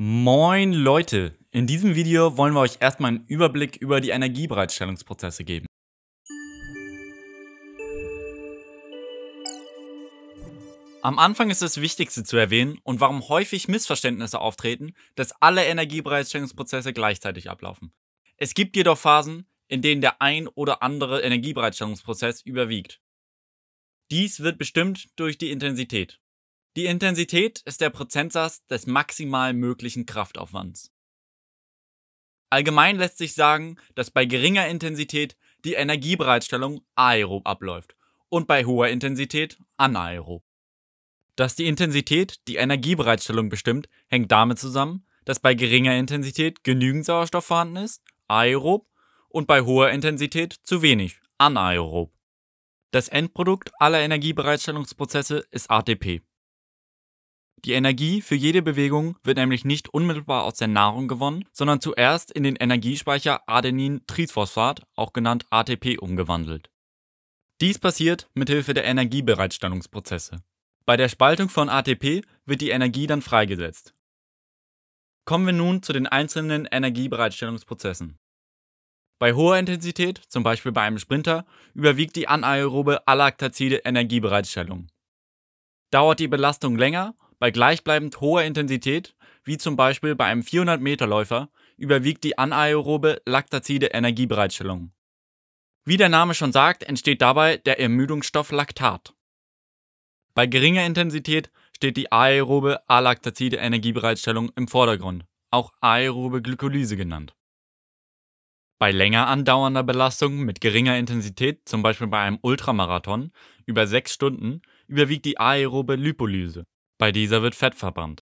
Moin Leute! In diesem Video wollen wir euch erstmal einen Überblick über die Energiebereitstellungsprozesse geben. Am Anfang ist das Wichtigste zu erwähnen und warum häufig Missverständnisse auftreten, dass alle Energiebereitstellungsprozesse gleichzeitig ablaufen. Es gibt jedoch Phasen, in denen der ein oder andere Energiebereitstellungsprozess überwiegt. Dies wird bestimmt durch die Intensität. Die Intensität ist der Prozentsatz des maximal möglichen Kraftaufwands. Allgemein lässt sich sagen, dass bei geringer Intensität die Energiebereitstellung aerob abläuft und bei hoher Intensität anaerob. Dass die Intensität die Energiebereitstellung bestimmt, hängt damit zusammen, dass bei geringer Intensität genügend Sauerstoff vorhanden ist, aerob, und bei hoher Intensität zu wenig, anaerob. Das Endprodukt aller Energiebereitstellungsprozesse ist ATP. Die Energie für jede Bewegung wird nämlich nicht unmittelbar aus der Nahrung gewonnen, sondern zuerst in den Energiespeicher Adenin-Triphosphat, auch genannt ATP, umgewandelt. Dies passiert mithilfe der Energiebereitstellungsprozesse. Bei der Spaltung von ATP wird die Energie dann freigesetzt. Kommen wir nun zu den einzelnen Energiebereitstellungsprozessen. Bei hoher Intensität, zum Beispiel bei einem Sprinter, überwiegt die anaerobe alaktazide Energiebereitstellung. Dauert die Belastung länger, bei gleichbleibend hoher Intensität, wie zum Beispiel bei einem 400-Meter-Läufer, überwiegt die anaerobe Lactazide Energiebereitstellung. Wie der Name schon sagt, entsteht dabei der Ermüdungsstoff Laktat. Bei geringer Intensität steht die aerobe Alactazide Energiebereitstellung im Vordergrund, auch aerobe Glykolyse genannt. Bei länger andauernder Belastung mit geringer Intensität, zum Beispiel bei einem Ultramarathon über sechs Stunden, überwiegt die aerobe Lipolyse, bei dieser wird Fett verbrannt.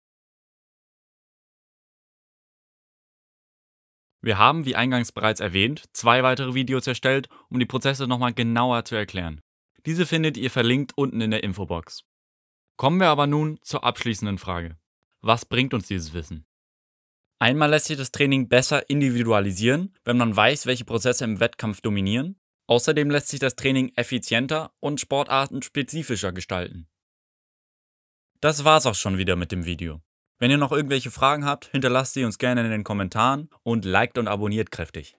Wir haben, wie eingangs bereits erwähnt, zwei weitere Videos erstellt, um die Prozesse nochmal genauer zu erklären. Diese findet ihr verlinkt unten in der Infobox. Kommen wir aber nun zur abschließenden Frage. Was bringt uns dieses Wissen? Einmal lässt sich das Training besser individualisieren, wenn man weiß, welche Prozesse im Wettkampf dominieren. Außerdem lässt sich das Training effizienter und sportartenspezifischer gestalten. Das war's auch schon wieder mit dem Video. Wenn ihr noch irgendwelche Fragen habt, hinterlasst sie uns gerne in den Kommentaren und liked und abonniert kräftig.